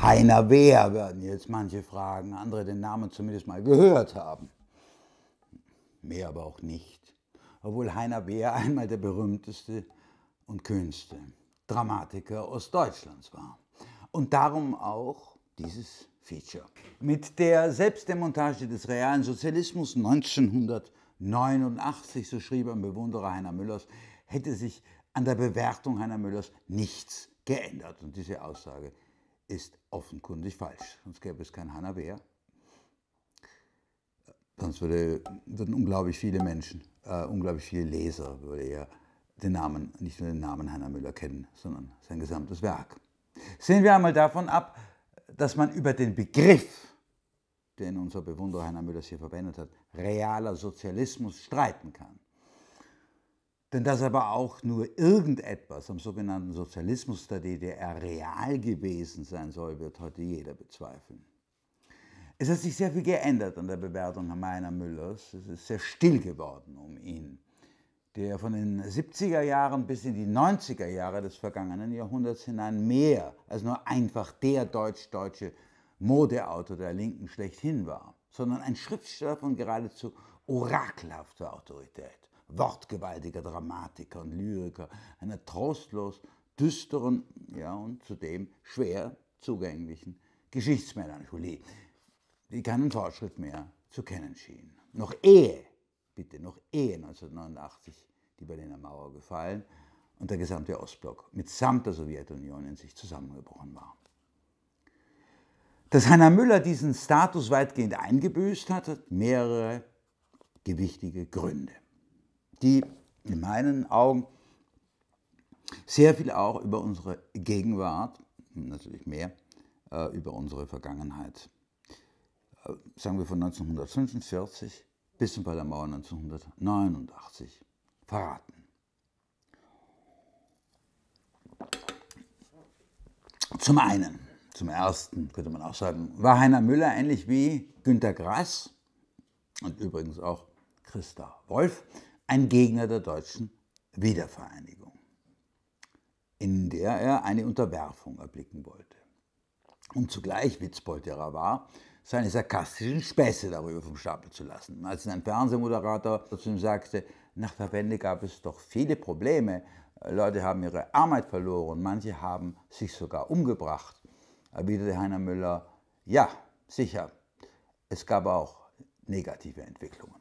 Heiner Wehr werden jetzt manche fragen, andere den Namen zumindest mal gehört haben. Mehr aber auch nicht, obwohl Heiner Wehr einmal der berühmteste und kühnste Dramatiker Ostdeutschlands war. Und darum auch dieses Feature. Mit der Selbstdemontage des realen Sozialismus 1989, so schrieb ein Bewunderer Heiner Müllers, hätte sich an der Bewertung Heiner Müllers nichts geändert. Und diese Aussage ist offenkundig falsch, sonst gäbe es kein Hannah Bär. Sonst würde, würden unglaublich viele Menschen, äh, unglaublich viele Leser, würde ja den Namen, nicht nur den Namen Hannah Müller kennen, sondern sein gesamtes Werk. Sehen wir einmal davon ab, dass man über den Begriff, den unser Bewunderer Hannah Müllers hier verwendet hat, realer Sozialismus streiten kann. Denn dass aber auch nur irgendetwas am sogenannten Sozialismus der DDR real gewesen sein soll, wird heute jeder bezweifeln. Es hat sich sehr viel geändert an der Bewertung meiner Müllers. Es ist sehr still geworden um ihn, der von den 70er Jahren bis in die 90er Jahre des vergangenen Jahrhunderts hinein mehr als nur einfach der deutsch-deutsche Modeautor der Linken schlechthin war, sondern ein Schriftsteller von geradezu orakelhafter Autorität wortgewaltiger Dramatiker und Lyriker, einer trostlos düsteren ja, und zudem schwer zugänglichen Geschichtsmelancholie, die keinen Fortschritt mehr zu kennen schien. Noch ehe, bitte, noch ehe 1989 die Berliner Mauer gefallen und der gesamte Ostblock mitsamt der Sowjetunion in sich zusammengebrochen war. Dass Hannah Müller diesen Status weitgehend eingebüßt hat, hat mehrere gewichtige Gründe die in meinen Augen sehr viel auch über unsere Gegenwart, natürlich mehr, äh, über unsere Vergangenheit, äh, sagen wir von 1945 bis zum Fall Mauer 1989, verraten. Zum einen, zum ersten könnte man auch sagen, war Heiner Müller ähnlich wie Günter Grass und übrigens auch Christa Wolf ein Gegner der deutschen Wiedervereinigung, in der er eine Unterwerfung erblicken wollte. Und zugleich Witzbolterer war, seine sarkastischen Späße darüber vom Stapel zu lassen. Als ein Fernsehmoderator zu ihm sagte, nach der Wende gab es doch viele Probleme, Leute haben ihre Arbeit verloren, manche haben sich sogar umgebracht, erwiderte Heiner Müller, ja, sicher, es gab auch negative Entwicklungen.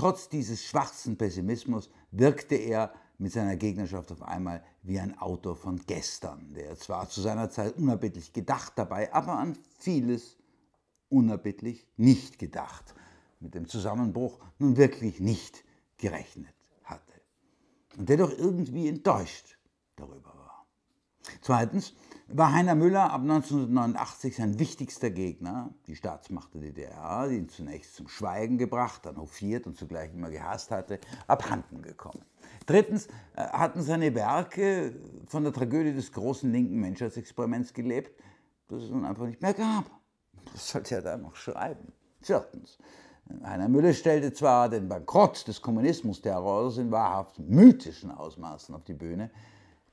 Trotz dieses schwarzen Pessimismus wirkte er mit seiner Gegnerschaft auf einmal wie ein Autor von gestern, der zwar zu seiner Zeit unerbittlich gedacht dabei, aber an vieles unerbittlich nicht gedacht, mit dem Zusammenbruch nun wirklich nicht gerechnet hatte und der doch irgendwie enttäuscht darüber war. Zweitens, war Heiner Müller ab 1989 sein wichtigster Gegner. Die Staatsmacht der DDR, die ihn zunächst zum Schweigen gebracht, dann hofiert und zugleich immer gehasst hatte, abhanden gekommen. Drittens äh, hatten seine Werke von der Tragödie des großen linken Menschheitsexperiments gelebt, das es nun einfach nicht mehr gab. Was sollte er da noch schreiben. Viertens, äh, Heiner Müller stellte zwar den Bankrott des Kommunismus-Terrors in wahrhaft mythischen Ausmaßen auf die Bühne,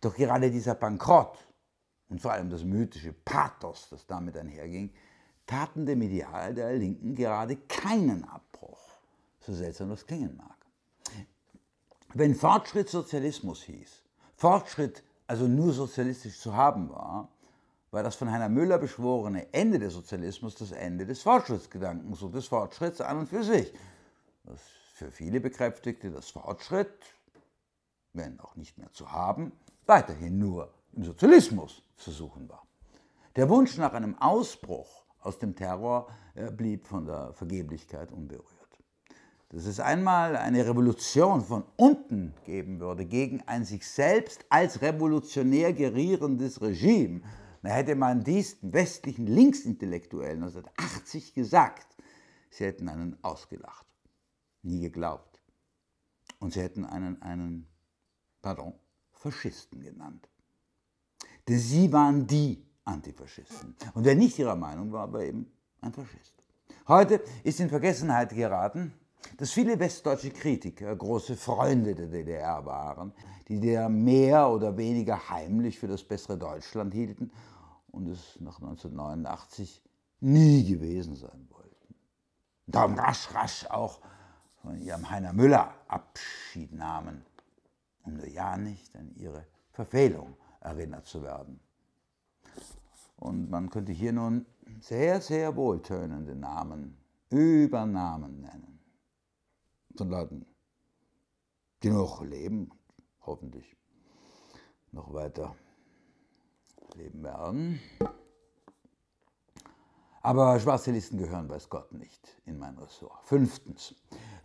doch gerade dieser Bankrott und vor allem das mythische Pathos, das damit einherging, taten dem Ideal der Linken gerade keinen Abbruch, so seltsam das klingen mag. Wenn Fortschritt Sozialismus hieß, Fortschritt also nur sozialistisch zu haben war, war das von Heiner Müller beschworene Ende des Sozialismus das Ende des Fortschrittsgedankens und des Fortschritts an und für sich. Was für viele bekräftigte, dass Fortschritt, wenn auch nicht mehr zu haben, weiterhin nur im Sozialismus zu suchen war. Der Wunsch nach einem Ausbruch aus dem Terror äh, blieb von der Vergeblichkeit unberührt. Dass es einmal eine Revolution von unten geben würde gegen ein sich selbst als revolutionär gerierendes Regime, da hätte man diesen westlichen Linksintellektuellen 1980 gesagt, sie hätten einen ausgelacht, nie geglaubt. Und sie hätten einen, einen, pardon, Faschisten genannt. Denn sie waren die Antifaschisten. Und wer nicht ihrer Meinung war, war eben ein Faschist. Heute ist in Vergessenheit geraten, dass viele westdeutsche Kritiker große Freunde der DDR waren, die der mehr oder weniger heimlich für das bessere Deutschland hielten und es nach 1989 nie gewesen sein wollten. Darum rasch, rasch auch von ihrem Heiner Müller Abschied nahmen, um nur ja nicht an ihre Verfehlung erinnert zu werden. Und man könnte hier nun sehr, sehr wohltönende Namen, Übernamen nennen. Von Leuten, die noch leben, hoffentlich noch weiter leben werden. Aber schwarze Listen gehören, weiß Gott, nicht in mein Ressort. Fünftens.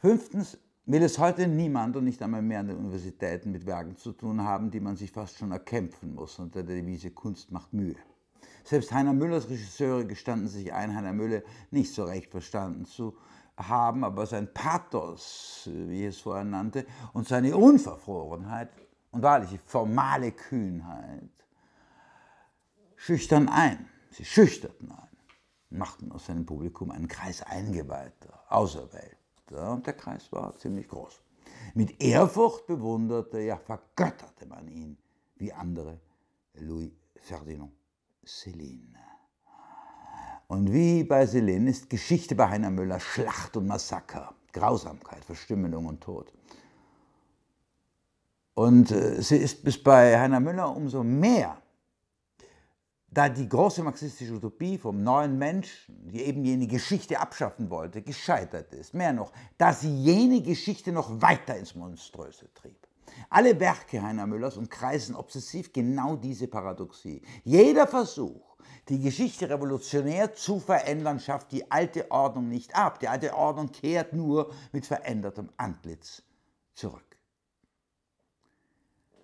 Fünftens will es heute niemand und nicht einmal mehr an den Universitäten mit Werken zu tun haben, die man sich fast schon erkämpfen muss unter der Devise Kunst macht Mühe. Selbst Heiner Müllers Regisseure gestanden sich ein, Heiner Müller nicht so recht verstanden zu haben, aber sein Pathos, wie ich es vorher nannte, und seine Unverfrorenheit und wahrlich formale Kühnheit schüchtern ein. Sie schüchterten ein, machten aus seinem Publikum einen Kreis Eingeweihter, Auserwählt. Ja, und der Kreis war ziemlich groß. Mit Ehrfurcht bewunderte, ja vergötterte man ihn, wie andere Louis Ferdinand Céline. Und wie bei Céline ist Geschichte bei Heiner Müller Schlacht und Massaker, Grausamkeit, Verstümmelung und Tod. Und äh, sie ist bis bei Heiner Müller umso mehr da die große marxistische Utopie vom neuen Menschen, die eben jene Geschichte abschaffen wollte, gescheitert ist. Mehr noch, da sie jene Geschichte noch weiter ins Monströse trieb. Alle Werke Heiner Müllers umkreisen obsessiv genau diese Paradoxie. Jeder Versuch, die Geschichte revolutionär zu verändern, schafft die alte Ordnung nicht ab. Die alte Ordnung kehrt nur mit verändertem Antlitz zurück.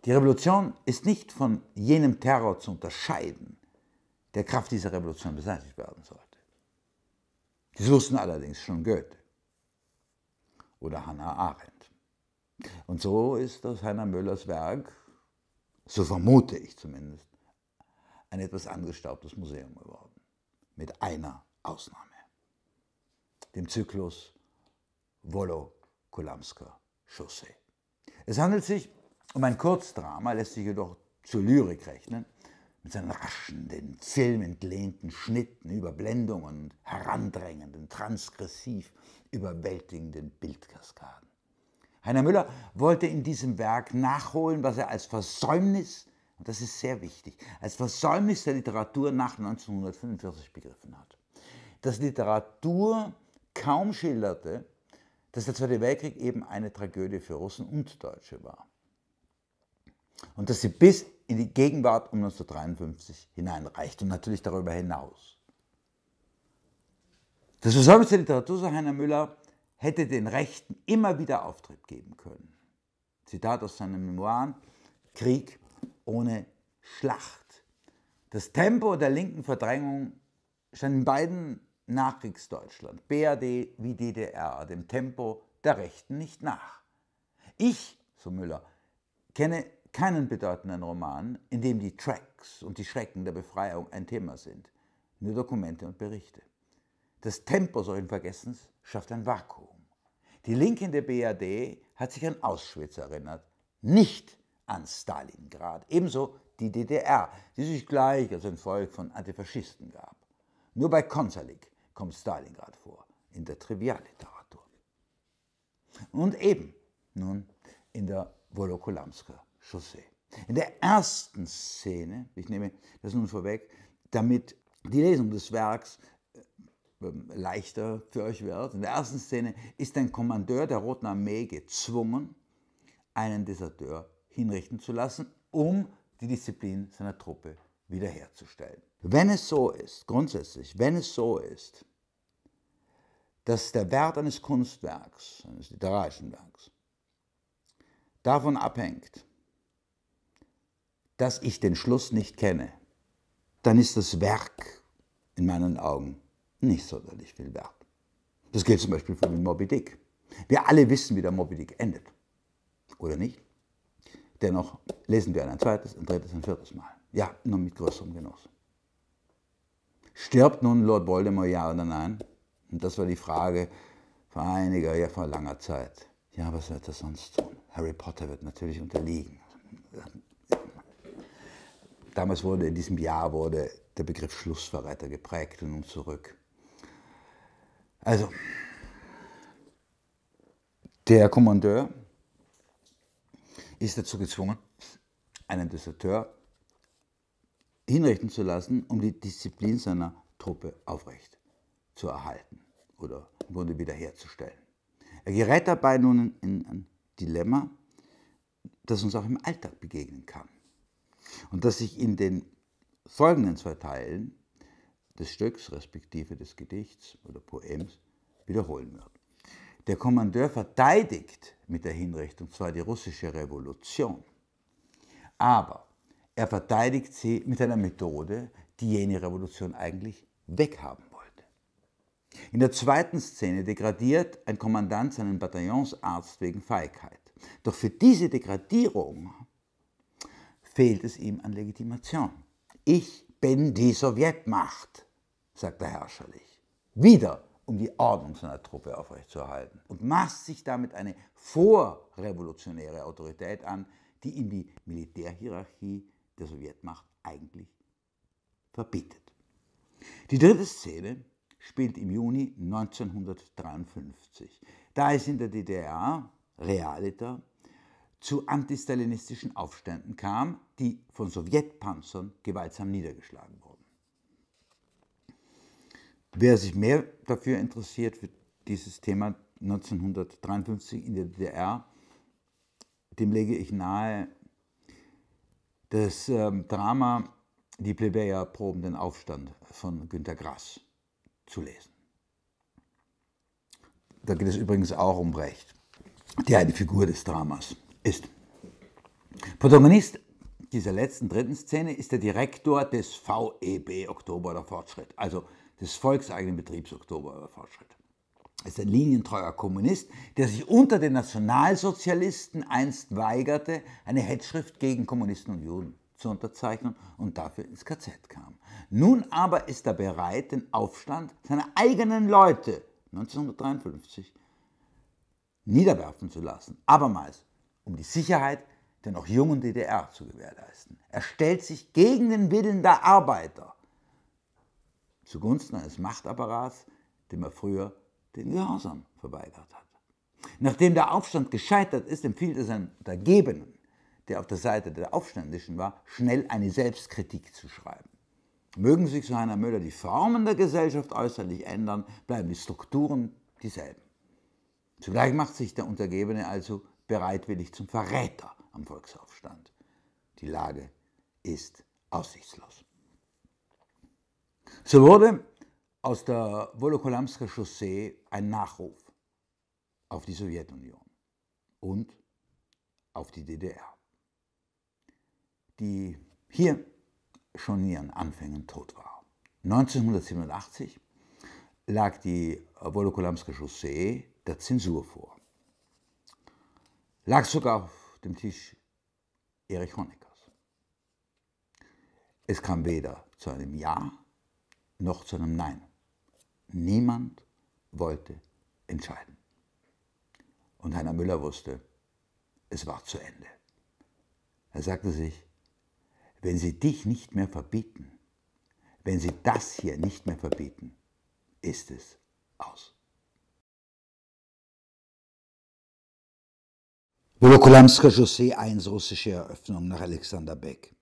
Die Revolution ist nicht von jenem Terror zu unterscheiden, der Kraft dieser Revolution beseitigt werden sollte. Dies wussten allerdings schon Goethe oder Hannah Arendt. Und so ist das Heiner Möllers Werk, so vermute ich zumindest, ein etwas angestaubtes Museum geworden. Mit einer Ausnahme. Dem Zyklus Wolo-Kolamska-Chaussee. Es handelt sich um ein Kurzdrama, lässt sich jedoch zur Lyrik rechnen, mit seinen raschen, den Film entlehnten Schnitten, Überblendungen und herandrängenden, transgressiv überwältigenden Bildkaskaden. Heiner Müller wollte in diesem Werk nachholen, was er als Versäumnis, und das ist sehr wichtig, als Versäumnis der Literatur nach 1945 begriffen hat. Dass Literatur kaum schilderte, dass der Zweite Weltkrieg eben eine Tragödie für Russen und Deutsche war. Und dass sie bis in die Gegenwart um 1953 hineinreicht und natürlich darüber hinaus. Das Versäumnis der Literatur, so Heiner Müller, hätte den Rechten immer wieder Auftritt geben können. Zitat aus seinen Memoiren, Krieg ohne Schlacht. Das Tempo der linken Verdrängung stand in beiden Nachkriegsdeutschland, BRD wie DDR, dem Tempo der Rechten nicht nach. Ich, so Müller, kenne keinen bedeutenden Roman, in dem die Tracks und die Schrecken der Befreiung ein Thema sind, nur Dokumente und Berichte. Das Tempo solchen Vergessens schafft ein Vakuum. Die Linke in der BRD hat sich an Auschwitz erinnert, nicht an Stalingrad. Ebenso die DDR, die sich gleich als ein Volk von Antifaschisten gab. Nur bei Konzalik kommt Stalingrad vor, in der Trivialliteratur. Und eben nun in der Wolokolamska Chaussee. In der ersten Szene, ich nehme das nun vorweg, damit die Lesung des Werks äh, ähm, leichter für euch wird. In der ersten Szene ist ein Kommandeur der Roten Armee gezwungen, einen Deserteur hinrichten zu lassen, um die Disziplin seiner Truppe wiederherzustellen. Wenn es so ist, grundsätzlich, wenn es so ist, dass der Wert eines Kunstwerks, eines literarischen Werks, davon abhängt, dass ich den Schluss nicht kenne, dann ist das Werk in meinen Augen nicht sonderlich viel wert. Das gilt zum Beispiel für den Moby Dick. Wir alle wissen, wie der Moby Dick endet. Oder nicht? Dennoch lesen wir ein zweites, ein drittes, ein viertes Mal. Ja, nur mit größerem Genuss. Stirbt nun Lord Voldemort ja oder nein? Und das war die Frage vor einiger, ja vor langer Zeit. Ja, was wird er sonst tun? Harry Potter wird natürlich unterliegen. Damals wurde, in diesem Jahr wurde der Begriff Schlussverräter geprägt und nun zurück. Also, der Kommandeur ist dazu gezwungen, einen Deserteur hinrichten zu lassen, um die Disziplin seiner Truppe aufrecht zu erhalten oder im Grunde wiederherzustellen. Er gerät dabei nun in ein Dilemma, das uns auch im Alltag begegnen kann. Und dass sich in den folgenden zwei Teilen des Stücks, respektive des Gedichts oder Poems, wiederholen wird. Der Kommandeur verteidigt mit der Hinrichtung zwar die russische Revolution, aber er verteidigt sie mit einer Methode, die jene Revolution eigentlich weghaben wollte. In der zweiten Szene degradiert ein Kommandant seinen Bataillonsarzt wegen Feigheit. Doch für diese Degradierung fehlt es ihm an Legitimation. Ich bin die Sowjetmacht, sagt er herrscherlich. Wieder um die Ordnung seiner Truppe aufrechtzuerhalten und maßt sich damit eine vorrevolutionäre Autorität an, die ihm die Militärhierarchie der Sowjetmacht eigentlich verbietet. Die dritte Szene spielt im Juni 1953. Da es in der DDR realiter zu antistalinistischen Aufständen kam, die von Sowjetpanzern gewaltsam niedergeschlagen wurden. Wer sich mehr dafür interessiert, für dieses Thema 1953 in der DDR, dem lege ich nahe, das ähm, Drama Die Plebejer proben den Aufstand von Günter Grass zu lesen. Da geht es übrigens auch um Brecht, der eine Figur des Dramas ist. Protagonist dieser letzten dritten Szene ist der Direktor des VEB Oktober der Fortschritt, also des volkseigenen Betriebs Oktober der Fortschritt. Er ist ein linientreuer Kommunist, der sich unter den Nationalsozialisten einst weigerte, eine Hetzschrift gegen Kommunisten und Juden zu unterzeichnen und dafür ins KZ kam. Nun aber ist er bereit, den Aufstand seiner eigenen Leute 1953 niederwerfen zu lassen. Abermals um die Sicherheit der noch jungen DDR zu gewährleisten. Er stellt sich gegen den Willen der Arbeiter zugunsten eines Machtapparats, dem er früher den Gehorsam verweigert hat. Nachdem der Aufstand gescheitert ist, empfiehlt er seinen Untergebenen, der auf der Seite der Aufständischen war, schnell eine Selbstkritik zu schreiben. Mögen sich, so Heiner Möller, die Formen der Gesellschaft äußerlich ändern, bleiben die Strukturen dieselben. Zugleich macht sich der Untergebene also bereitwillig zum Verräter am Volksaufstand. Die Lage ist aussichtslos. So wurde aus der Wolokolamska Chaussee ein Nachruf auf die Sowjetunion und auf die DDR, die hier schon in ihren Anfängen tot war. 1987 lag die Wolokolamska Chaussee der Zensur vor lag sogar auf dem Tisch Erich Honeckers. Es kam weder zu einem Ja noch zu einem Nein. Niemand wollte entscheiden. Und Heiner Müller wusste, es war zu Ende. Er sagte sich, wenn sie dich nicht mehr verbieten, wenn sie das hier nicht mehr verbieten, ist es aus. Volokolamska Chaussee 1 russische Eröffnung nach Alexander Beck.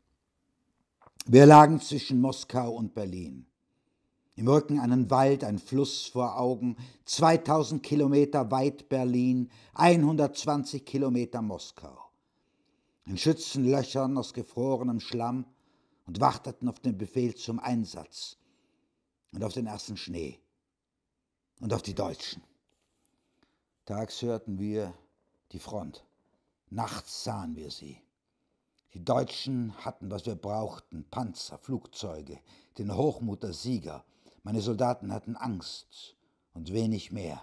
Wir lagen zwischen Moskau und Berlin. Im Rücken einen Wald, ein Fluss vor Augen, 2000 Kilometer weit Berlin, 120 Kilometer Moskau. In Schützenlöchern aus gefrorenem Schlamm und warteten auf den Befehl zum Einsatz und auf den ersten Schnee und auf die Deutschen. Tags hörten wir die Front. Nachts sahen wir sie. Die Deutschen hatten, was wir brauchten, Panzer, Flugzeuge, den Hochmut der Sieger. Meine Soldaten hatten Angst und wenig mehr.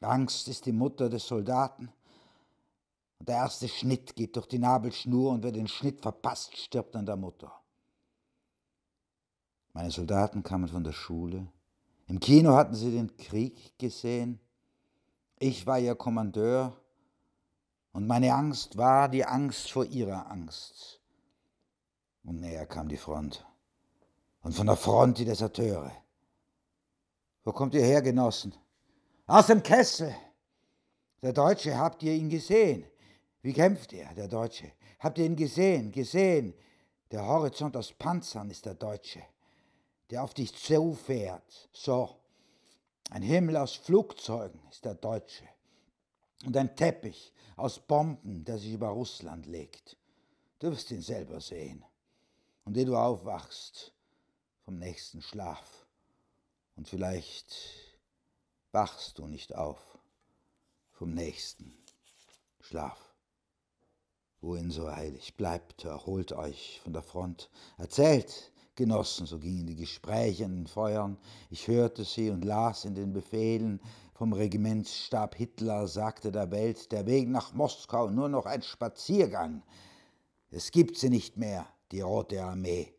Angst ist die Mutter des Soldaten. Und der erste Schnitt geht durch die Nabelschnur und wer den Schnitt verpasst, stirbt an der Mutter. Meine Soldaten kamen von der Schule. Im Kino hatten sie den Krieg gesehen. Ich war ihr Kommandeur und meine Angst war die Angst vor ihrer Angst. Und näher kam die Front. Und von der Front die Deserteure. Wo kommt ihr her, Genossen? Aus dem Kessel! Der Deutsche, habt ihr ihn gesehen? Wie kämpft er, der Deutsche? Habt ihr ihn gesehen, gesehen? Der Horizont aus Panzern ist der Deutsche, der auf dich zufährt. So, ein Himmel aus Flugzeugen ist der Deutsche. Und ein Teppich aus Bomben, der sich über Russland legt. Du wirst ihn selber sehen. Und ehe du aufwachst vom nächsten Schlaf. Und vielleicht wachst du nicht auf vom nächsten Schlaf. Wohin so eilig? bleibt, erholt euch von der Front. Erzählt, Genossen, so gingen die Gespräche in den Feuern. Ich hörte sie und las in den Befehlen, vom Regimentsstab Hitler sagte der Welt, der Weg nach Moskau nur noch ein Spaziergang. Es gibt sie nicht mehr, die Rote Armee.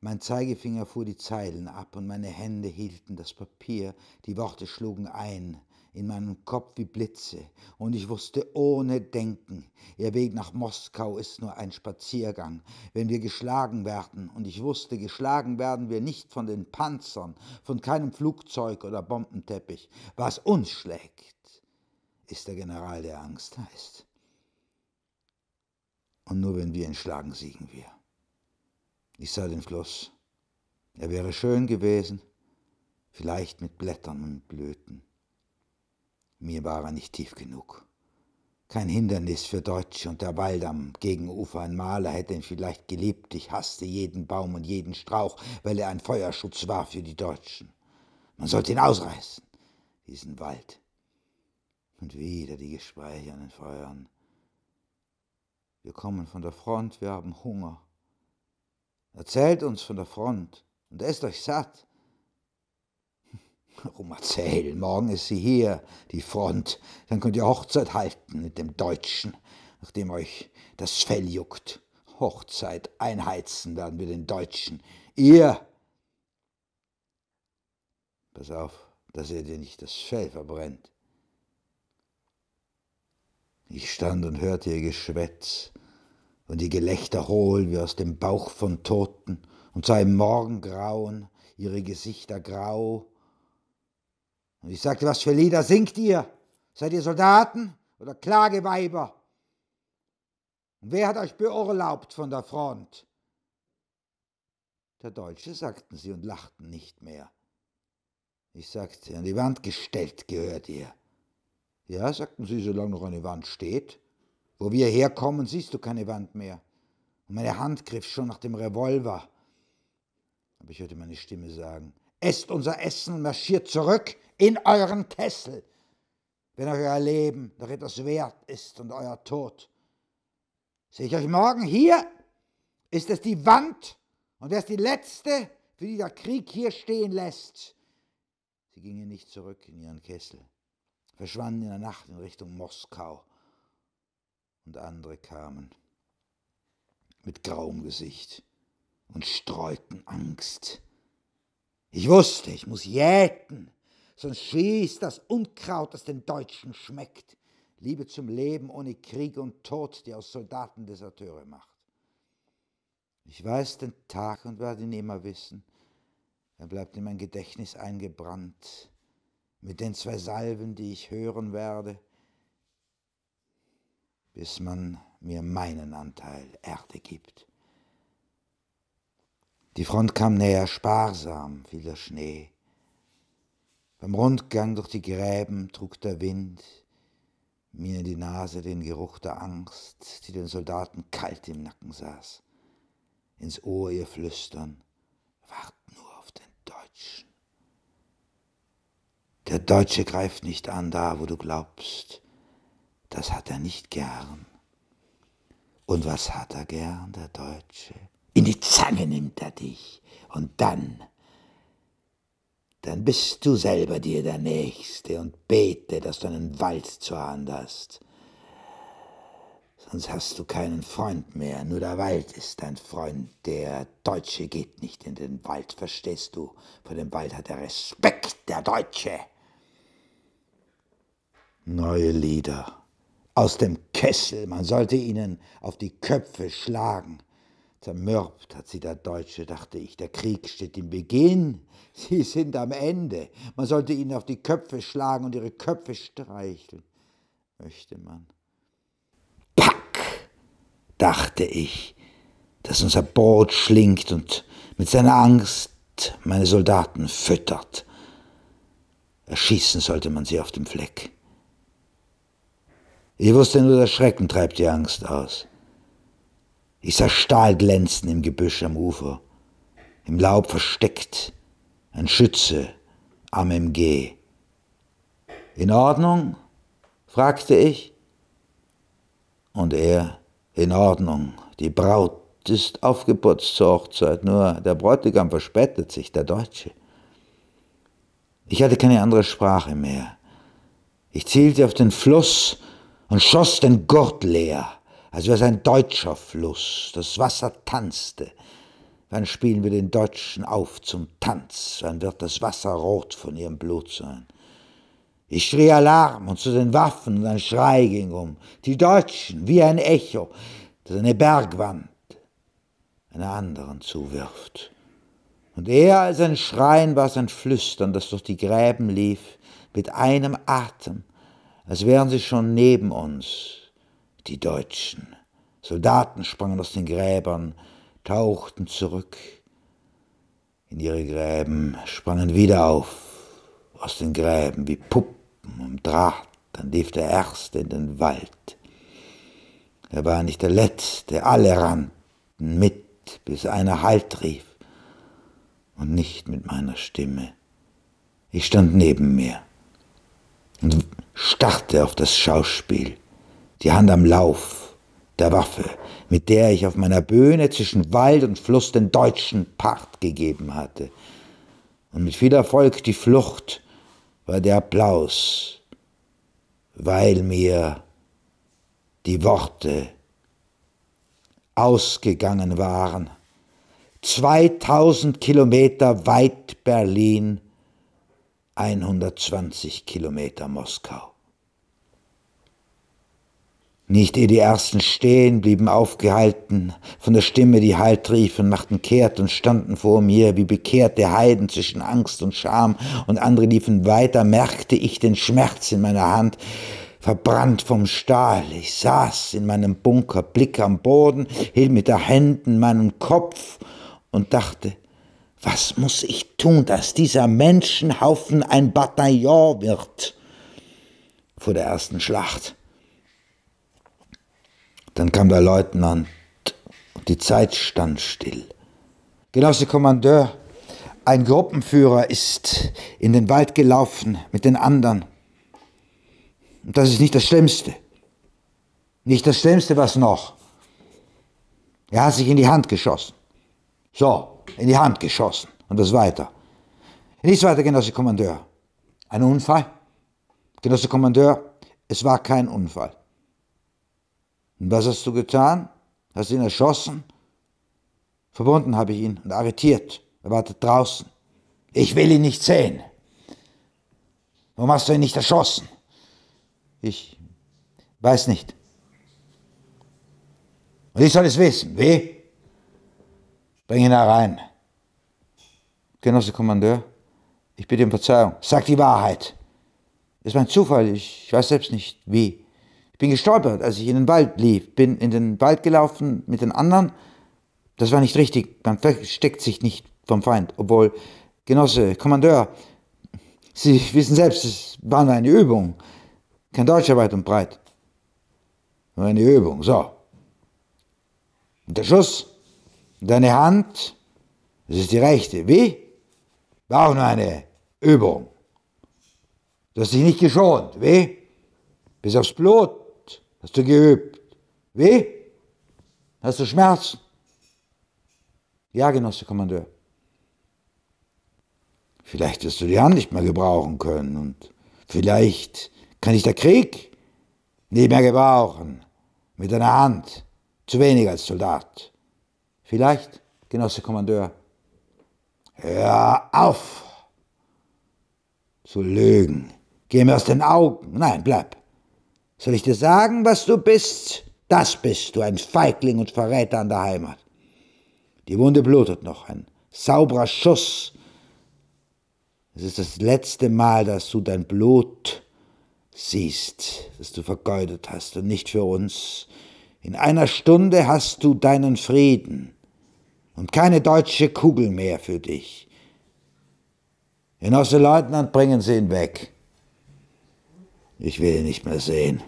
Mein Zeigefinger fuhr die Zeilen ab und meine Hände hielten das Papier, die Worte schlugen ein in meinem Kopf wie Blitze, und ich wusste ohne Denken, ihr Weg nach Moskau ist nur ein Spaziergang, wenn wir geschlagen werden, und ich wusste, geschlagen werden wir nicht von den Panzern, von keinem Flugzeug oder Bombenteppich. Was uns schlägt, ist der General, der Angst heißt. Und nur wenn wir ihn schlagen, siegen wir. Ich sah den Fluss. Er wäre schön gewesen, vielleicht mit Blättern und Blüten. Mir war er nicht tief genug. Kein Hindernis für Deutsche und der Wald am Gegenufer. Ein Maler hätte ihn vielleicht geliebt. Ich hasste jeden Baum und jeden Strauch, weil er ein Feuerschutz war für die Deutschen. Man sollte ihn ausreißen, diesen Wald. Und wieder die Gespräche an den Feuern. Wir kommen von der Front, wir haben Hunger. Erzählt uns von der Front und esst euch satt. Rummerzell, morgen ist sie hier, die Front. Dann könnt ihr Hochzeit halten mit dem Deutschen, nachdem euch das Fell juckt. Hochzeit einheizen werden wir den Deutschen. Ihr! Pass auf, dass ihr dir nicht das Fell verbrennt. Ich stand und hörte ihr Geschwätz und ihr Gelächter hohl wie aus dem Bauch von Toten und sah im Morgengrauen ihre Gesichter grau und ich sagte, was für Lieder singt ihr? Seid ihr Soldaten oder Klageweiber? Und wer hat euch beurlaubt von der Front? Der Deutsche, sagten sie und lachten nicht mehr. Ich sagte, an die Wand gestellt gehört ihr. Ja, sagten sie, solange noch eine Wand steht. Wo wir herkommen, siehst du keine Wand mehr. Und meine Hand griff schon nach dem Revolver. Aber ich hörte meine Stimme sagen, Esst unser Essen, marschiert zurück in euren Kessel, wenn euch euer Leben noch etwas wert ist und euer Tod. Sehe ich euch morgen hier? Ist es die Wand und erst die letzte, für die der Krieg hier stehen lässt? Sie gingen nicht zurück in ihren Kessel, verschwanden in der Nacht in Richtung Moskau. Und andere kamen mit grauem Gesicht und streuten Angst ich wusste, ich muss jäten, sonst schießt das Unkraut, das den Deutschen schmeckt. Liebe zum Leben ohne Krieg und Tod, die aus Soldaten Deserteure macht. Ich weiß den Tag und werde ihn immer wissen. Er bleibt in mein Gedächtnis eingebrannt, mit den zwei Salven, die ich hören werde, bis man mir meinen Anteil Erde gibt. Die Front kam näher, sparsam fiel der Schnee. Beim Rundgang durch die Gräben trug der Wind mir in die Nase den Geruch der Angst, die den Soldaten kalt im Nacken saß. Ins Ohr ihr Flüstern, wart nur auf den Deutschen. Der Deutsche greift nicht an da, wo du glaubst, das hat er nicht gern. Und was hat er gern, der Deutsche? In die Zange nimmt er dich. Und dann, dann bist du selber dir der Nächste und bete, dass du einen Wald zur Hand hast. Sonst hast du keinen Freund mehr, nur der Wald ist dein Freund. Der Deutsche geht nicht in den Wald, verstehst du? Vor dem Wald hat er Respekt, der Deutsche. Neue Lieder aus dem Kessel, man sollte ihnen auf die Köpfe schlagen. Zermürbt hat sie der Deutsche, dachte ich. Der Krieg steht im Beginn. Sie sind am Ende. Man sollte ihnen auf die Köpfe schlagen und ihre Köpfe streicheln. Möchte man. Pack, dachte ich, dass unser Brot schlingt und mit seiner Angst meine Soldaten füttert. Erschießen sollte man sie auf dem Fleck. Ich wusste nur, der Schrecken treibt die Angst aus. Ich sah Stahl glänzen im Gebüsch am Ufer, im Laub versteckt, ein Schütze am MG. In Ordnung? fragte ich. Und er, in Ordnung, die Braut ist aufgeputzt zur Hochzeit, nur der Bräutigam verspätet sich, der Deutsche. Ich hatte keine andere Sprache mehr. Ich zielte auf den Fluss und schoss den Gurt leer als wäre es ein deutscher Fluss, das Wasser tanzte. Wann spielen wir den Deutschen auf zum Tanz, wann wird das Wasser rot von ihrem Blut sein? Ich schrie Alarm und zu den Waffen und ein Schrei ging um. Die Deutschen, wie ein Echo, das eine Bergwand einer anderen zuwirft. Und eher als ein Schreien war es ein Flüstern, das durch die Gräben lief, mit einem Atem, als wären sie schon neben uns, die Deutschen. Soldaten sprangen aus den Gräbern, tauchten zurück in ihre Gräben, sprangen wieder auf aus den Gräben wie Puppen um Draht. Dann lief der Erste in den Wald. Er war nicht der Letzte, alle rannten mit, bis einer Halt rief. Und nicht mit meiner Stimme. Ich stand neben mir und starrte auf das Schauspiel die Hand am Lauf der Waffe, mit der ich auf meiner Bühne zwischen Wald und Fluss den Deutschen Pacht gegeben hatte. Und mit viel Erfolg die Flucht war der Applaus, weil mir die Worte ausgegangen waren. 2000 Kilometer weit Berlin, 120 Kilometer Moskau. Nicht ehe die Ersten stehen blieben aufgehalten von der Stimme, die Halt rief und machten kehrt und standen vor mir, wie bekehrte Heiden zwischen Angst und Scham, und andere liefen weiter, merkte ich den Schmerz in meiner Hand, verbrannt vom Stahl. Ich saß in meinem Bunker, Blick am Boden, hielt mit der Händen meinen Kopf und dachte, was muss ich tun, dass dieser Menschenhaufen ein Bataillon wird? Vor der ersten Schlacht dann kam der Leutnant und die Zeit stand still. Genosse Kommandeur, ein Gruppenführer ist in den Wald gelaufen mit den anderen. Und das ist nicht das Schlimmste. Nicht das Schlimmste, was noch. Er hat sich in die Hand geschossen. So, in die Hand geschossen. Und das weiter. Nichts weiter, Genosse Kommandeur. Ein Unfall? Genosse Kommandeur, es war kein Unfall. Und was hast du getan? Hast ihn erschossen? Verbunden habe ich ihn und arretiert. Er wartet draußen. Ich will ihn nicht sehen. Warum hast du ihn nicht erschossen? Ich weiß nicht. Und ich soll es wissen. Wie? Bring ihn herein. Genosse Kommandeur, ich bitte um Verzeihung. Sag die Wahrheit. Es ist mein Zufall. Ich weiß selbst nicht wie bin gestolpert, als ich in den Wald lief, bin in den Wald gelaufen mit den anderen. Das war nicht richtig, man versteckt sich nicht vom Feind, obwohl Genosse, Kommandeur, Sie wissen selbst, es war nur eine Übung. Kein Deutscher weit und breit. Nur eine Übung, so. Und der Schuss, deine Hand, das ist die rechte. Wie? War auch nur eine Übung. Du hast dich nicht geschont. Wie? Bis aufs Blut. Hast du geübt? Wie? Hast du Schmerzen? Ja, Genosse Kommandeur. Vielleicht wirst du die Hand nicht mehr gebrauchen können und vielleicht kann ich der Krieg nicht mehr gebrauchen. Mit einer Hand. Zu wenig als Soldat. Vielleicht, Genosse Kommandeur. Hör auf zu lügen. Geh mir aus den Augen. Nein, bleib. Soll ich dir sagen, was du bist? Das bist du, ein Feigling und Verräter an der Heimat. Die Wunde blutet noch, ein sauberer Schuss. Es ist das letzte Mal, dass du dein Blut siehst, das du vergeudet hast und nicht für uns. In einer Stunde hast du deinen Frieden und keine deutsche Kugel mehr für dich. Genosse Leutnant, bringen Sie ihn weg. Ich will ihn nicht mehr sehen.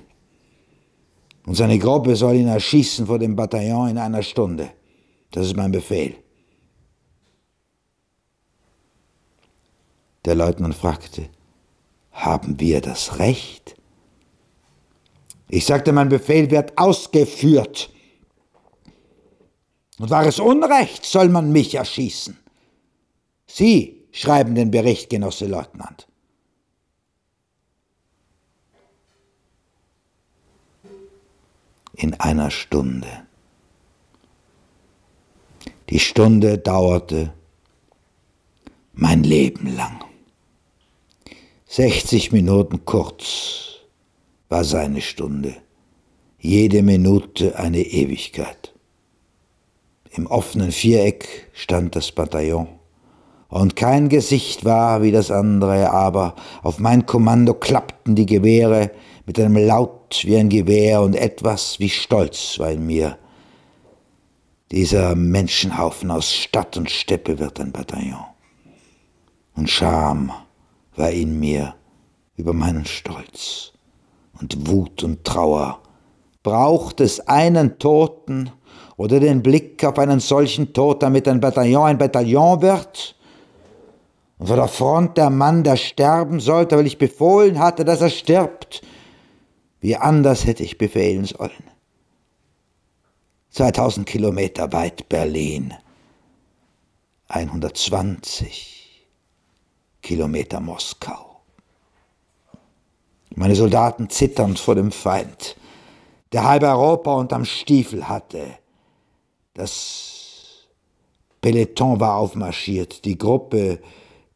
Und seine Gruppe soll ihn erschießen vor dem Bataillon in einer Stunde. Das ist mein Befehl. Der Leutnant fragte, haben wir das Recht? Ich sagte, mein Befehl wird ausgeführt. Und war es Unrecht, soll man mich erschießen. Sie schreiben den Bericht, Genosse Leutnant. in einer Stunde. Die Stunde dauerte mein Leben lang. 60 Minuten kurz war seine Stunde, jede Minute eine Ewigkeit. Im offenen Viereck stand das Bataillon, und kein Gesicht war wie das andere, aber auf mein Kommando klappten die Gewehre, mit einem Laut wie ein Gewehr und etwas wie Stolz war in mir. Dieser Menschenhaufen aus Stadt und Steppe wird ein Bataillon. Und Scham war in mir über meinen Stolz und Wut und Trauer. Braucht es einen Toten oder den Blick auf einen solchen Tod, damit ein Bataillon ein Bataillon wird? Und vor der Front der Mann, der sterben sollte, weil ich befohlen hatte, dass er stirbt, wie anders hätte ich befehlen sollen. 2000 Kilometer weit Berlin. 120 Kilometer Moskau. Meine Soldaten zitternd vor dem Feind, der halb Europa unterm Stiefel hatte. Das Peloton war aufmarschiert, die Gruppe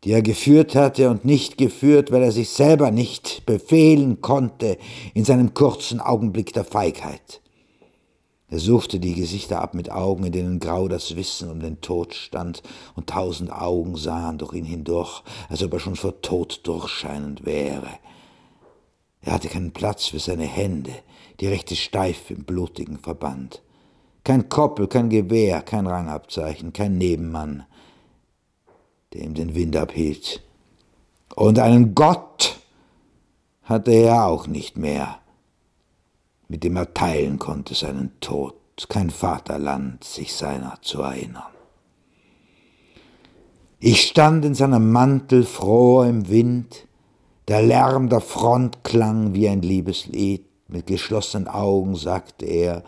die er geführt hatte und nicht geführt, weil er sich selber nicht befehlen konnte in seinem kurzen Augenblick der Feigheit. Er suchte die Gesichter ab mit Augen, in denen grau das Wissen um den Tod stand, und tausend Augen sahen durch ihn hindurch, als ob er schon vor Tod durchscheinend wäre. Er hatte keinen Platz für seine Hände, die rechte steif im blutigen Verband. Kein Koppel, kein Gewehr, kein Rangabzeichen, kein Nebenmann der ihm den Wind abhielt. Und einen Gott hatte er auch nicht mehr, mit dem er teilen konnte seinen Tod, kein Vaterland, sich seiner zu erinnern. Ich stand in seinem Mantel froh im Wind, der Lärm der Front klang wie ein Liebeslied, mit geschlossenen Augen sagte er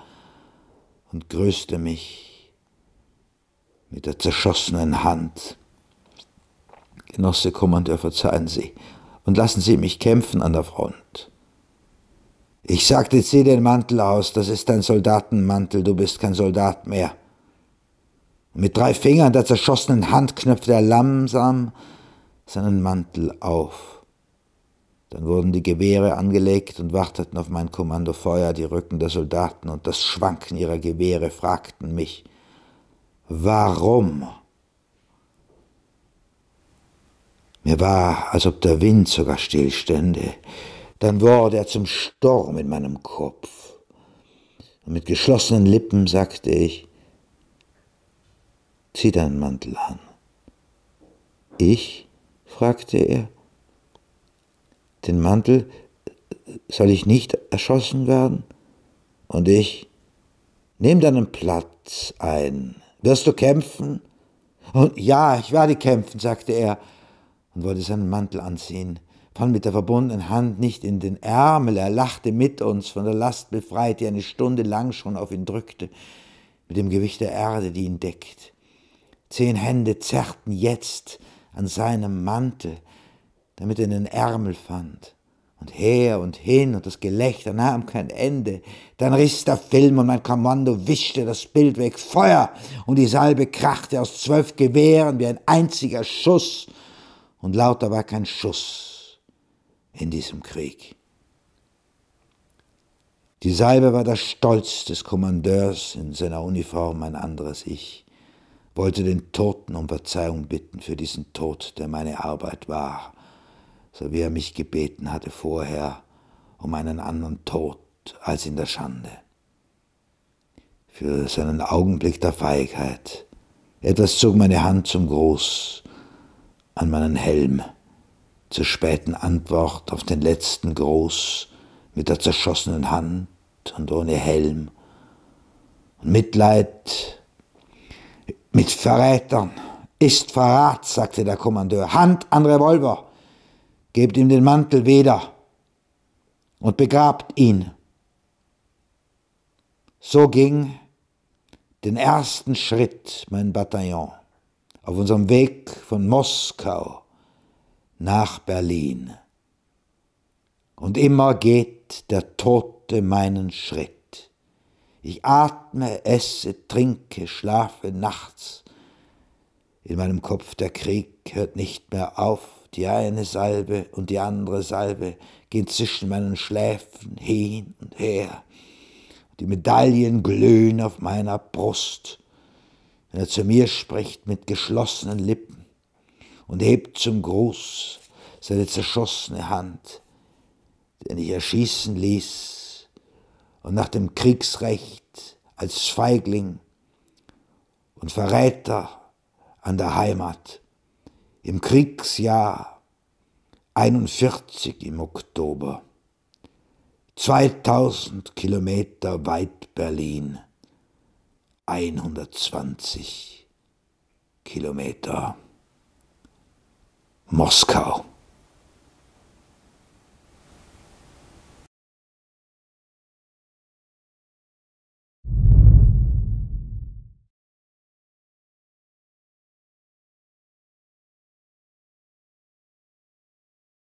und grüßte mich mit der zerschossenen Hand Genosse Kommandeur, verzeihen Sie, und lassen Sie mich kämpfen an der Front. Ich sagte, zieh den Mantel aus, das ist dein Soldatenmantel, du bist kein Soldat mehr. Mit drei Fingern der zerschossenen Hand knöpfte er langsam seinen Mantel auf. Dann wurden die Gewehre angelegt und warteten auf mein Kommandofeuer. Die Rücken der Soldaten und das Schwanken ihrer Gewehre fragten mich, warum? Mir war, als ob der Wind sogar stillstände. Dann wurde er zum Sturm in meinem Kopf. Und mit geschlossenen Lippen sagte ich, zieh deinen Mantel an. Ich? fragte er. Den Mantel äh, soll ich nicht erschossen werden? Und ich, nimm deinen Platz ein. Wirst du kämpfen? Und ja, ich werde kämpfen, sagte er und wollte seinen Mantel anziehen, fand mit der verbundenen Hand nicht in den Ärmel, er lachte mit uns, von der Last befreit, die eine Stunde lang schon auf ihn drückte, mit dem Gewicht der Erde, die ihn deckt. Zehn Hände zerrten jetzt an seinem Mantel, damit er den Ärmel fand. Und her und hin und das Gelächter nahm kein Ende. Dann riss der Film und mein Kommando wischte das Bild weg. Feuer! Und die Salbe krachte aus zwölf Gewehren wie ein einziger Schuss und lauter war kein Schuss in diesem Krieg. Die Salbe war der Stolz des Kommandeurs in seiner Uniform, ein anderes Ich, wollte den Toten um Verzeihung bitten für diesen Tod, der meine Arbeit war, so wie er mich gebeten hatte vorher um einen anderen Tod als in der Schande. Für seinen Augenblick der Feigheit. Etwas zog meine Hand zum Gruß, an meinen Helm, zur späten Antwort auf den letzten Gruß mit der zerschossenen Hand und ohne Helm. Und Mitleid mit Verrätern ist Verrat, sagte der Kommandeur. Hand an Revolver, gebt ihm den Mantel wieder und begrabt ihn. So ging den ersten Schritt mein Bataillon auf unserem Weg von Moskau nach Berlin. Und immer geht der Tote meinen Schritt. Ich atme, esse, trinke, schlafe nachts. In meinem Kopf der Krieg hört nicht mehr auf. Die eine Salbe und die andere Salbe gehen zwischen meinen Schläfen hin und her. Die Medaillen glühen auf meiner Brust wenn er zu mir spricht mit geschlossenen Lippen und hebt zum Gruß seine zerschossene Hand, den ich erschießen ließ und nach dem Kriegsrecht als Feigling und Verräter an der Heimat im Kriegsjahr 41 im Oktober 2000 Kilometer weit Berlin 120 Kilometer. Moskau.